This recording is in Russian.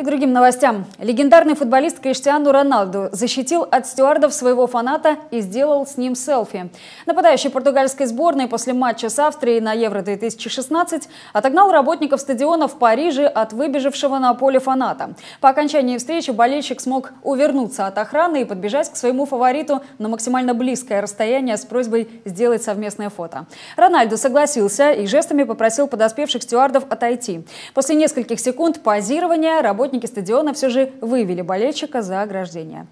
И другим новостям. Легендарный футболист Криштиану Роналду защитил от стюардов своего фаната и сделал с ним селфи. Нападающий португальской сборной после матча с Австрией на Евро-2016 отогнал работников стадиона в Париже от выбежавшего на поле фаната. По окончании встречи болельщик смог увернуться от охраны и подбежать к своему фавориту на максимально близкое расстояние с просьбой сделать совместное фото. Рональду согласился и жестами попросил подоспевших стюардов отойти. После нескольких секунд позирования работник работники стадиона все же вывели болельщика за ограждение.